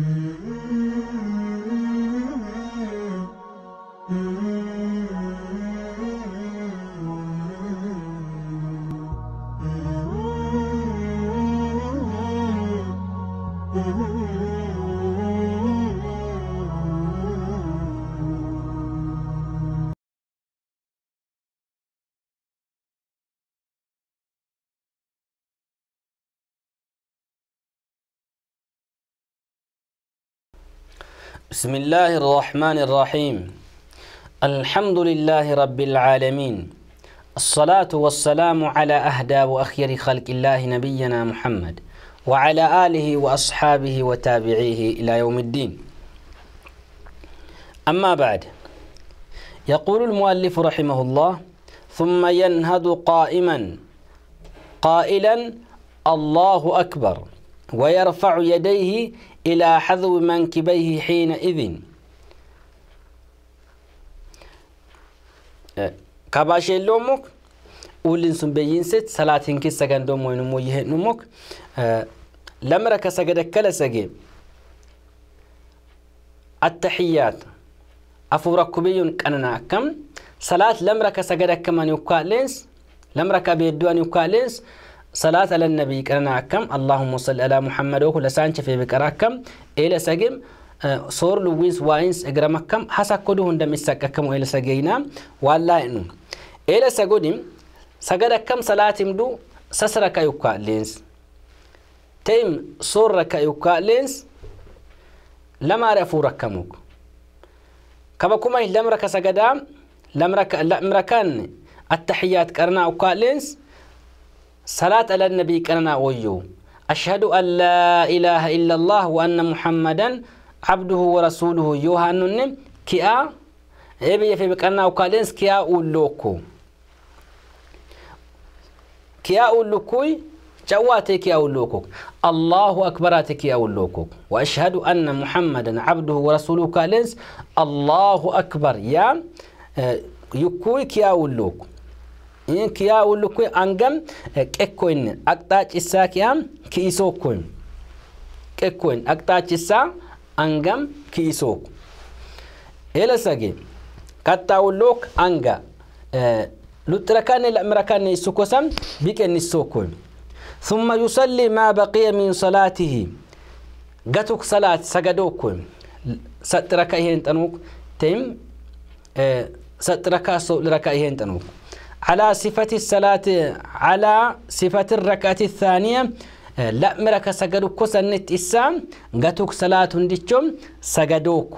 Mm-hmm. بسم الله الرحمن الرحيم الحمد لله رب العالمين الصلاة والسلام على أهدى وأخير خلق الله نبينا محمد وعلى آله وأصحابه وتابعيه إلى يوم الدين أما بعد يقول المؤلف رحمه الله ثم ينهض قائما قائلا الله أكبر ويرفع يديه إلى حذو منكبيه حينئذ ካባሽ የለውም ሞክ ውልንሱን በይንሴት ሰላቲንኪ ሰገንዶም ወይንም ይሄን ሞክ ለምረ ከሰገደከለ ሰጌ አተሕያት አፉረኩብዩን ቀንናከም ሰላት ለምረ ከሰገደከመን ይኳ ሌንስ ለምረ ከቤድዋን ይኳ ሌንስ صلاة على النبي كرنا كم اللهم صل على محمد وكل سانش في بكرا كم إلى سجم آه، صور لوينس واينس إجرام كم حسا كده هندم السك كم إلى سجينا ولا إنه إلى سجودم سجد كم صلاة مدو سسر كيوكا لينس تيم صور كيوكا لينس لما رفوا ركموك كما كما لم رك سجدا لم رك لم ركان التحيات كرنا وكالينس صلاة على النبي كننا ويو أشهد أن لا إله إلا الله وأن محمدا عبده ورسوله يوهانن كيا إبي في بكنا وكالنس كيا أولوكو كيا أولوكوي جواتي كيا أولوكو الله أكبراتك كيا أولوكو وأشهد أن محمدا عبده ورسوله كالنس الله أكبر يا آه، يكوي كيا أولوكو kiyaa wulukkee angam eh, qekkoin aqxaa cisaa kiyaa ki'isookoin qekkoin aqxaa cisaa angam ki'isook elasage kattaawullook anga luxirakanne lamirakanne issukosan biqennisookoin ثم يصلي ما بقي من صلاته قتك صلاة سجدوكم سترك إيهن تنوك تيم سترك ka إيهن تنوك على صفة الصلاة على صفة الركعة الثانية آه، لأ مرك سجدوك سنت إسا قتوك صلاة ديتشم سجدوك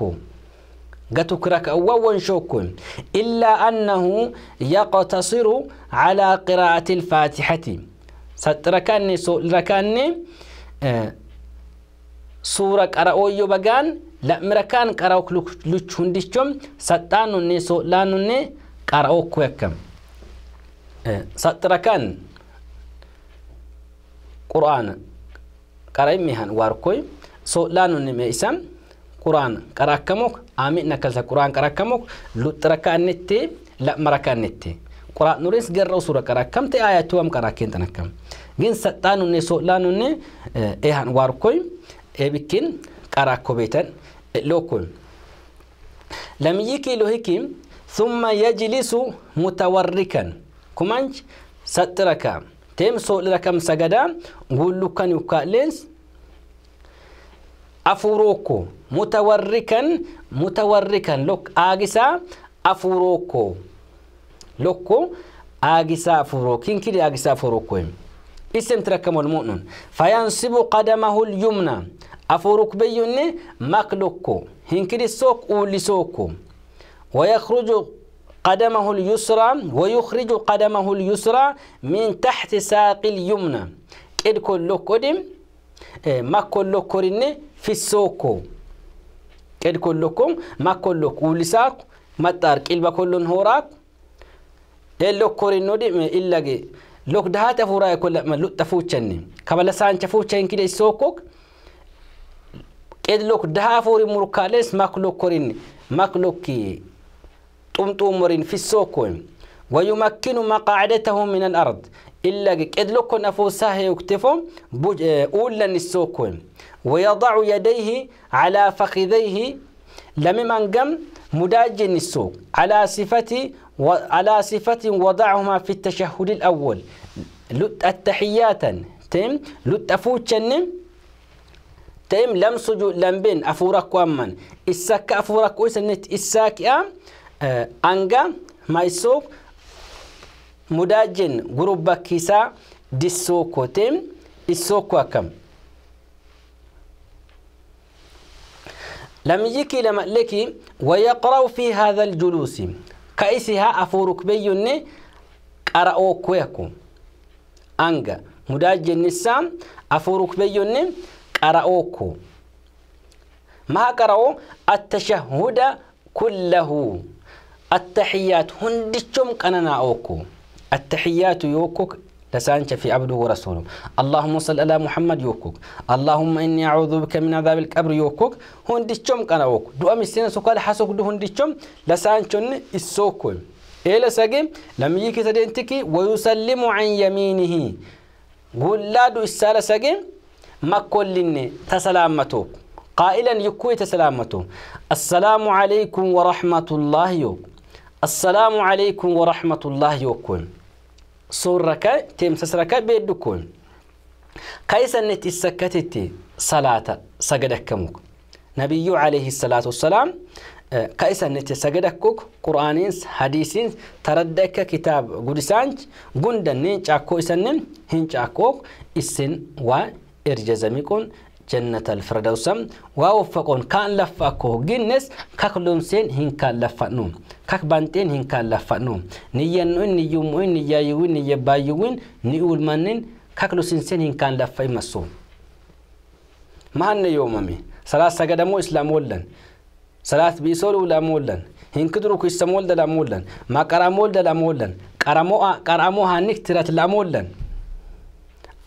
جتوك ركعة شوكم إلا أنه يقتصر على قراءة الفاتحة ستركني سركني سورة آه، قرأويو بغان لأ مركان قرأوك ستانو ديتشم ستانوني ني قرأوك ويكم Saxxira eh, saxxirakan qur'aana qara imihan warkoy so'laanunime isan qur'aana qarakkamok amin akkasa qur'aan qarakkamok luxxirakannitti la'marakannitti qur'aan nuris garra usura qarakkamte aayatuwam qarakkentan akkam gin saxxaanunne so'laanunne eh, ehan warkoy ebikkin eh, qarakko beetan lokoy lamiyyi kiilo hiki ثم يجلس متوركا Kumaan sadarkaa ta'ee, soorata kan sagadaa, guulukkaan yookaan afurookko muta warri kan muta warri kan aagisaa afurookko, lokko, aagisaa afurookko, hin kidhee aagisaa afurookko. Isin sadarkaa mul'isuun fayyaan sibuu qadamaa hul ijumna afurookkubiyyuun maak lukkuu hin kidhee sookkoo wulli sookko wayaakiruu jiru. قدمه اليسرى ويخرج قدمه اليسرى من تحت ساق اليمنى قد كل قدم إيه، ما كل قرن في السوق قد كلكم ما كل كله ساق ما تارك إلبا كلن هوراك إيه، إلو قرن ندم إيه، إلا جي لوك دهات تفورا يقول ما لوت تفوتشني كبلا سان تفوتشين كده السوق قد لوك دها فوري مركالس ما كل قرن ما كل كي طمطمر في السوق ويمكن مقاعدته من الأرض إلا قد لكن أفوسه يكتفهم أولا السوق ويضع يديه على فخذيه لمما قم مداج السوق على صفة على صفة وضعهما في التشهد الأول التحيات تم لتفوتشن أفوتشن تم لم سجود لم بين أفورك وأمن السك أفورك وسنت الساكئة أم Eh, anga maisoo mudaajen gurubakkisaa disookoteen isoko akkam. lamiyyiikii lamallekii wayaqra'u fi haadha aljuluusi ka isi haa afuuruk beyyunne qara'oo kweeku anga mudaajennisaa afuuruu beyyunne qara'oo ku maa qara'oo attashahhuda كله التحيات هندشم انا أوكو التحيات يوكوك لسانك في عبده ورسوله اللهم صل على محمد يوكوك اللهم إني أعوذ بك من عذاب القبر يوكوك هندشم قنا أوكو دعا مسينا سوكال حسوك دو هندشم لسانك إسوكو إيه لساقيم لم يكي تدينتكي ويسلم عن يمينه قول لا دو إسالة ساقيم ما كلني تسلامتوك قائلا يكوي تسلامتوك السلام عليكم ورحمة الله يوك السلام عليكم ورحمة الله يوكون سورك تمسسرك بيدكون كيس النت السكتت صلاة سجدك كمك نبي عليه الصلاة والسلام آه، كيس النت سجدكك قرآنين حديثين تردك كتاب قدسانج قندن نين شاكو إسنن هين شاكو إسن و ጀነተል ፍርደውሰም ዋወፈቆን ካንለፋ ኮ ግንስ ከክሎንሴን ሂንካለፋኑ ከክ ባንጤን ሂንካለፋኑ ንየኑን ንዩሙን ንያይውን ንየባይውን ንኡልማንን ከክሎሲንሴን ሂንካንለፋ ይመሱ ማህነ ዮመሜ ሰላት ሰገደሞ ኢስላም ወለን ሰላት ቢሶሉ ላም ወለን ሂንክድሩ ኩይሰም ወልደ ላም ወለን ማቀራም ወልደ ላም ወለን ቀራሞ ሀኒክ ትረት ላም ወለን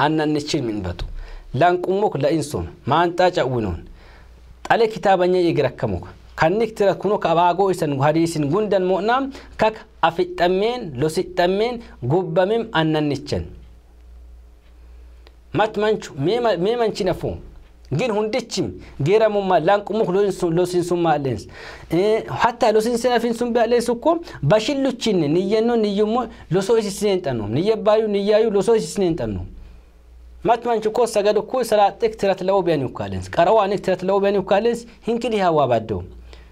አነንችል ሚንበጡ lanqummok la'insun maanxaa ca'winuun xale kitaabanyee egirakkamuk kanniktira kuno kabaagoo isan hadiisin gundan mo'naam kak afixxammeen losixxammeen manchu annannichen matmanchu meemanchinafu gin hundichim geeramummaa lanqumuk losinsumaa aleens hatta losinsenafinsun bealeensukko bashilluchinne niyyanno niyyummo losoo isisineen xannu niyyabaayu niyyaayu losoo isisineen xannu matmanchi koo sagadu kuu salaaxeek tirat lawoo biyanii ukaalins qarawaanik tirat lawoo biyanii ukaalins hinkidii haa waa baaddoo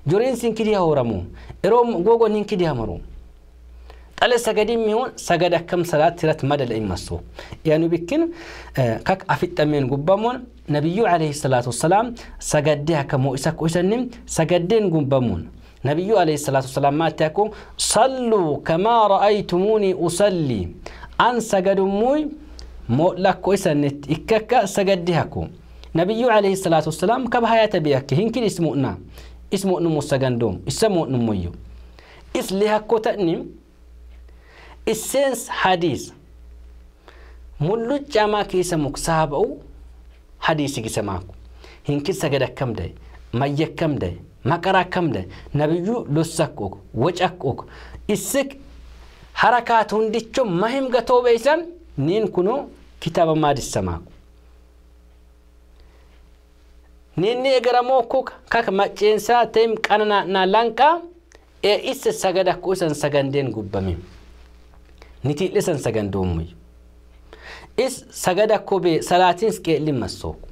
juriins hinkidii haa horamu eroom googoon hinkidii haa maru xale sagadii mihoon sagad akkam salaat tirat madala immasu yaanu bikkin kak afixxameen gubbamuun nabiyyu alayhi salaatu wassalaam sagaddee akkamoo isa kuisanni sagaddeen gubbamuun نبي عليه الصلاة والسلام ماتكو صلوا كما رأيتموني أصلي أن سجدوا مؤلك إسنت إككا سجدهكم نبي عليه الصلاة والسلام كبهاية بيك هنكي اسمؤنا اسمو نمو سجندوم اسمو نمويو إسلها كوتأنيم السنس حديث ملو جاما كيسا مكساب أو حديث كيسا ماكو هنكن سجد كم داي ما يكم داي ما كرا كم داي نبيو لسكوك وجهكوك إسك حركات هندي ما هم قتوب إسم نين كنو kitaaba maadisamaako ninni egaramoo kaka macceensaa taim qana na lanqaa e isse sagada kuusan sagandeen gubbamim nitiin dhisan sagandoommuy is sagada kobe salaatiin sqeellin sooku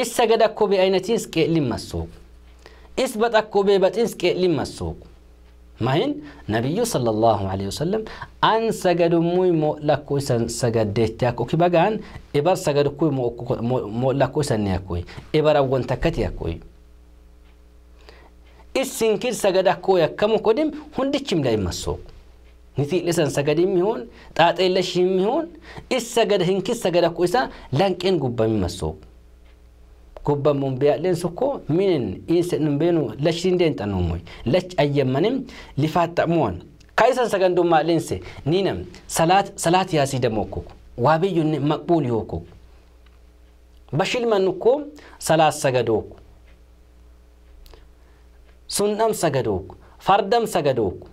is sagada kobe aynatiin sqeellin sooku is baxakko bee baxin sqeellin sooku. mahin nabiyyu sallallahu alaihi wasallam an sagadummui mo'lakku isan sagaddeetti akku kibagaan ibar sagadukkui mo'lakku isanne akkui ibarawwan takkati akkui isinkir sagadakkoi akkamu kodim hundichim da'immassook nitiidhisan sagadimmi hon xaaxeellashimmi hon is sagada hinkis sagadakku isa lanqeen gubbamimmassook gobbamuun biyaalleen sokko minen iinsin beenu lashiin deentanuumui lach ayyammanim lifaattamuwan kaisan sagandummaaleense ninam salaat salaat yaasii damookuku waabiyyunne maqbuul yookuku bashilmanukko salaat sagadooku sunnam sagadooku fardam sagadooku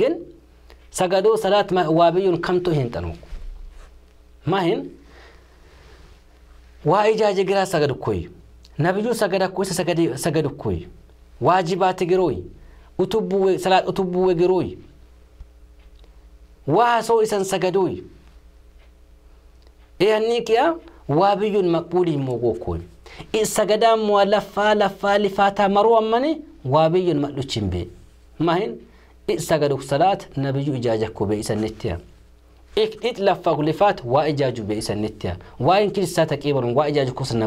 ግን ሰገዶ ሰላት ዋብዩን ከምቶ ይሄን ጠኖቁ ማህን ዋ ኢጃጀግራ ሰገድ እኮዩ نبيو سجد كوي سجد سجد كوي واجبات جروي أتبوي صلاة أتبوي جروي وهسو إسن سجدوي إيه هنيك يا وابي مقبول موقوكوي السجدة مولفة لفة لفاتا مروة مني وابي مقلوشين بي ما هن السجد صلاة نبيو إجاجة كوبي إسن نتيا إك إت لفة لفات وإجاجو بإسن نتيا وإن كل ساتك إبرن وإجاجو كوسن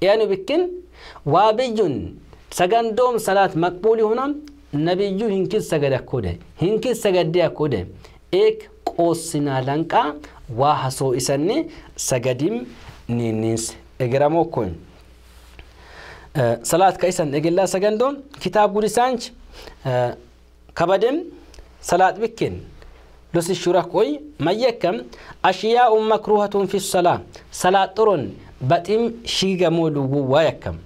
yaaani bikkin waa biyyoon sagandoon Salaat Maqbuli honaa na biyyuu hin kiinsa gada kooda hin kiinsa gaddee akkooda eeg qoosin alaanqaa waa hasoo isaanii sagadiim ninniinsi eeggiraamoo koonye Salaat ka'iisaan eeggillaan sagandoon kitaab guddisanch kabadeen Salaat bikkin losishuu rakkoo mayyakka ashiyaa uummakuu haa tuunfisu Salaat Salaat xoroon. baxim shii gamoo lugu waa yakkam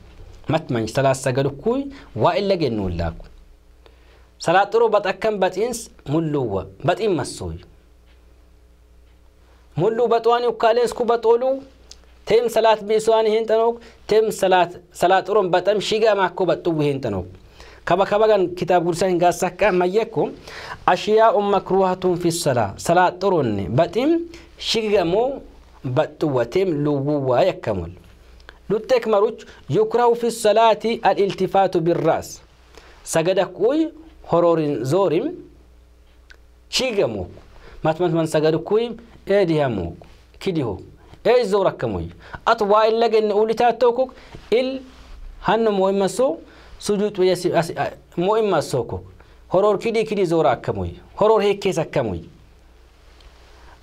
matman salaas sagalukkuy waa illa gennuun laaku salaaxiro bax akkam baxiins mulluwwa baxim massuuy mullu baxuwaan ukkaaleens ku baxoolu teem salaat biisuwaan hin xanook teem salaaxiroon baxam shii gamaakko baxxuwu hin xanook kaba kabagan kitaab gursa hin gaasakka mayyekko ashiyaa'un makruuhatun fi salaa salaaxiroonne baxim shii gamoo بتوتم لووا يكمل لتك مروج يكره في الصلاة الالتفات بالرأس سجدك وي هرور زورم شيغموك ما تمنتمن سجدك وي ايديهموك كديهو اي زورك كموي أتوا الا جن اولتاتوك ال هن مهمسو سجود ويس مهمسوك هرور كده كده زورك كموي هرور هيك كيسك كموي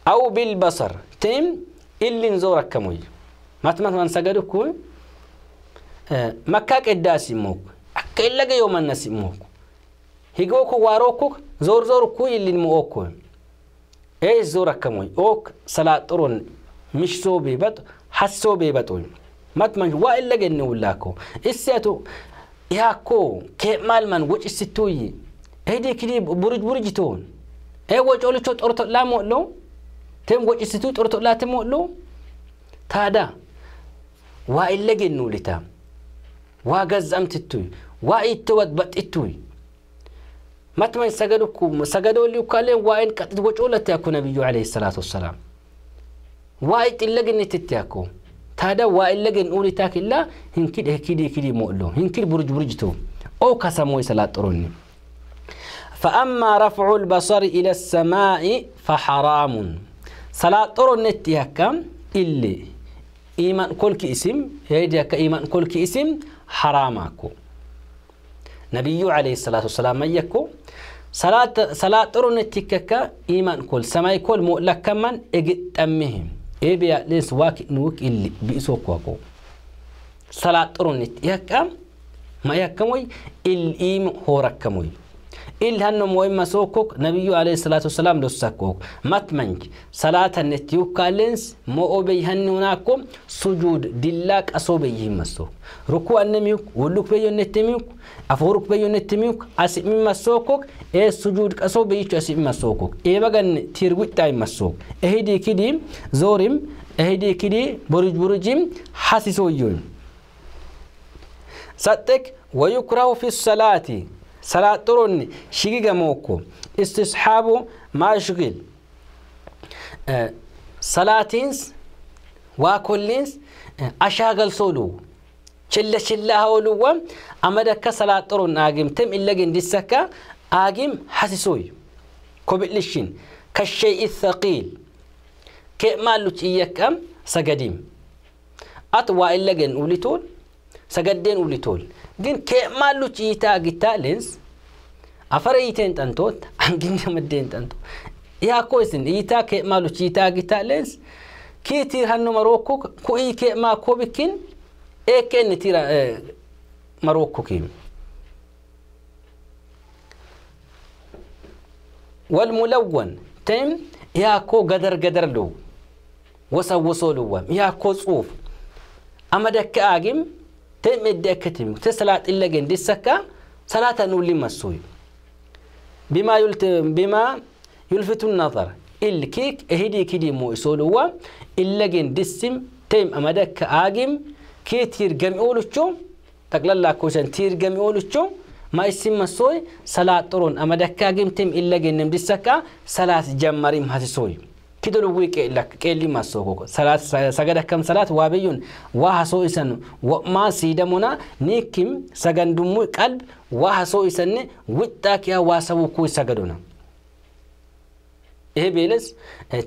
او بالبصر تيم ኢሊን ዞ ረከሙ እዩ ማትማት ማን ሰገድ መካ ቅዳስ ይሞኩ ኣከለገ የመነስ ይሞኩ ሂጎኩ ዋሮኩ ዞርዞር እኩ ኢሊን ምኦኩ ኤ ዞ ረከሙ እዩ ኦክ ሰላ ምሽሶ ቤበጥ ሓሶ ቤበጥ እዩ ማትማ ዋ ኢለገ ኒውላኮ እስያቱ ያኮ ኬማልማን ውጭ ስትውይ ክዲ ቡርጅ ቡርጅ ወጮልቾ ጦርቶ ላሞ ኣሎ تم وجه وجستو أرتو لا تمولو تادا وإلا جنو لتام واجز أمت التوي وإيت بات التوي ما تمن سجدكم سجدوا اللي وكلم وإن وجه وجولة تكون النبي عليه الصلاة والسلام وإيت إلا جن تتياكو تادا وإلا لجن أولي تاك إلا هنكيد هكيد هكيد مؤلو هنكيد برج برجتو أو كسموي صلاة روني فأما رفع البصر إلى السماء فحرام صلاة طرنت يكام إلي إيمان كل اسم هيدي إيمان كل اسم حراماكو نبي عليه الصلاة والسلام يكو صلاة صلاة طرنت يكاكا إيمان كل سماي كل مؤلك كمان إجت أمهم إيه بيا ليس واك نوك إلي بيسوك واكو صلاة طرنت يكام ما يكموي الإيم هو ركموي ilhannum waima sokok nabiyyu alayhi salatu wasalam dossakok matmanj salatannet yukkaalens mo'o beyhannunaakko sujuud dillaa qasoo beyyihimasok rukuu annemiyuk wulluk beyyonnettimiyuk afuruk beyyonnettimiyuk asi'imasokok e sujud qasoo beyyichu asi'imasokok eebagan tirwixxaimasok ehidii kidii zorim ehidii kidii boruj burujim hasisooyyoy saxek kuraa في الصلاة سلاطروني شقيقة موكو استصحابه ما شقيل أه سلاتينس واكلينس أشاغل أه، سولو شلة شلة هولو أمدا كسلاطرون آقيم تم إلا جندسكا آقيم حسسوي كوبلشين كالشيء الثقيل كما لوت إيكم سجديم أطوى إلا جن ولتول سجدين ولتول Gin kee luch iitaa gitaa leens afur iitee hin dhantootu hangi hin gammaddee hin dhantootu. Yaakoo isin iitaa kee maaluchi iitaa gitaa leens kiittirannu Marooko ku'ii kee maakoo bikkin eekkeen iti Marooko kiimu. Walmulawwan ta'iin yaakoo gadar gadar deemu wasaawwan soolawwaan yaakoo suuf amadakke giim. تمد كتبي تسلات إلا جن دي سكا صلاة نولي مسوي بما يلت بما يلفت النظر الكيك هدي كدي مو يسولوا إلا جن دسم تيم أمدك آجم كتير جمعولتشو تقللا كوشن تير جمعولتشو ما يسم مسوي صلاة طرون أمدك آجم تيم إلا جن دسكا صلاة جمريم هتسوي kido luwii qeelli massookoko sagad akkam salaat waa biyyuun waa hasoo isan wa'maa siidamuna ni kim sagandummu qalb waa hasoo isanne wixxaa kiyaa waa sabuu kuu sagadona ይሄ ቤለስ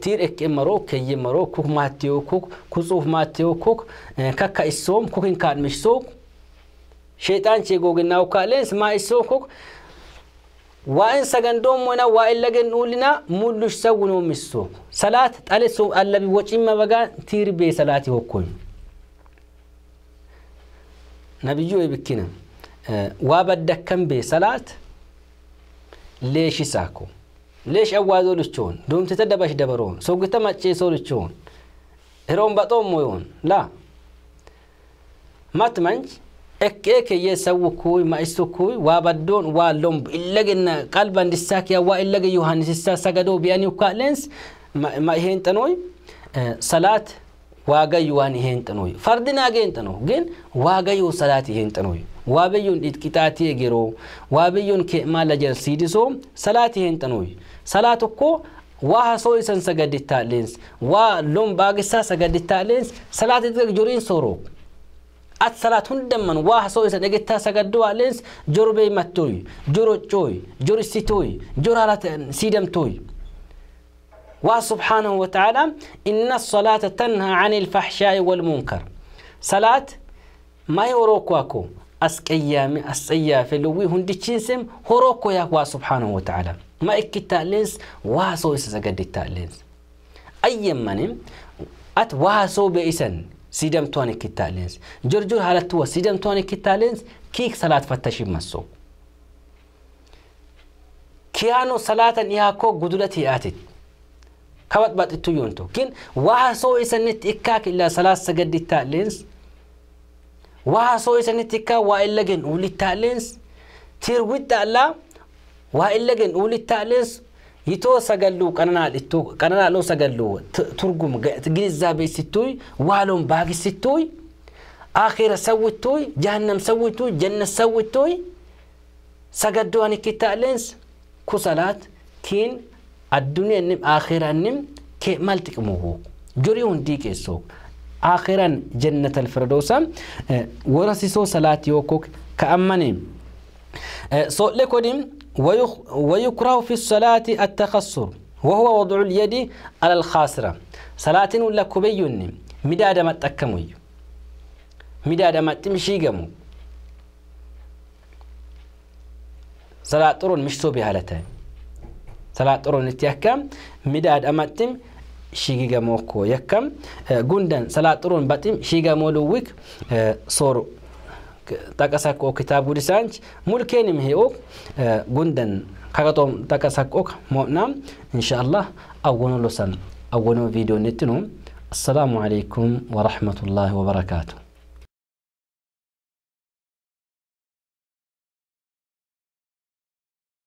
ቲር ኤክ መሮ ከየ መሮ ኩክ ማቴዎ ኩክ ኩጽሁፍ ማቴዎ ኩክ ከካ ኢሶም ኩክን ካድምሽ ሶክ ሼጣን ቼ ጎግናው ካሌንስ ማ ኢሶ ኩክ waa'in sagandoon mona waa'in lagen ulina mullush sawuno misso salat tale so allabi wacimma baga tirbe salati hokkoy nabiyyu ibkina waa baddakkan be salat leeshi saako leesh awwaazoo luchoon doomtita dabash dabaroon soggita macceesoo luchoon hiroon baxoon moyoon laa matmanj اكيك يسوي كوي ما يسوي وابدون واللوم إلا جن قلبا دستاك يا وإلا جن يوهانس دستا سجدوا بيان يكالنس ما ما هين تنوي صلاة واجا يوهان هين تنوي فردنا جين تنو جين واجا يو صلاة هين تنوي وابيون إد كتاتي جرو وابيون كما لجر سيدسو صلاة هين تنوي صلاة كو waa hasoo'isan sagadittaaleensi waa lon baagisaa sagadittaaleensi salaati joriin sooroo الصلاة هندمن واه سو إذا نجت سجدوا لينس جربي متوي جرو جوي جرو سيتوي جرو على سيدم توي وسبحانه وتعالى إن الصلاة تنهى عن الفحشاء والمنكر صلاة ما يوروكواكو أسقيامي أسقيا في لوي هندي تشينسم هوروكو يا سبحانه وتعالى ما إكتا لينس واه سو إذا سجدت لينس أيمن أت واه سو بيسن سيدم تواني كتالينز جرجر هالتوا سيدم تواني كتالينز كيك صلاة فتشي مسو كيانو صلاة ياكو قدلتي آتت كوات بات التيونتو كين وها سو إسنت إكاك إلا صلاة سجد التالينز وها سو إسنت إكا وإلا جن أولي التالينز تير ودى الله وإلا جن أولي التالينز يتو سجلو كنا نالتو كنا نالون سجلو ترجم جنزة بيستوي وعلون باقي ستوي آخر سويتوي جهنم سويتوي جنة سويتوي سجدو أني كتالنس كسلات كين الدنيا نم آخرا نم كمالتك مهو جريون ديك السوق آخرا جنة الفردوس أه، ورسيسو صلاتي وكوك كأمني أه، سؤال لكم ويكره في الصلاة التخسر وهو وضع اليد على الخاسرة صلاة ولا كبيني مداد ما تكمي مداد ما تمشي جمو صلاة ترون مش توبي تاني صلاة ترون تيكم مداد ما تم شيجي جموكو يكم جندن أه، صلاة ترون بتم شيجا أه، ويك صورو تاكاساك او كتاب غودي سانج ملكين مهيو آه، غندن كاغاتوم تاكاساك اوك مؤنام ان شاء الله اونو لسان اونو فيديو نتنو السلام عليكم ورحمه الله وبركاته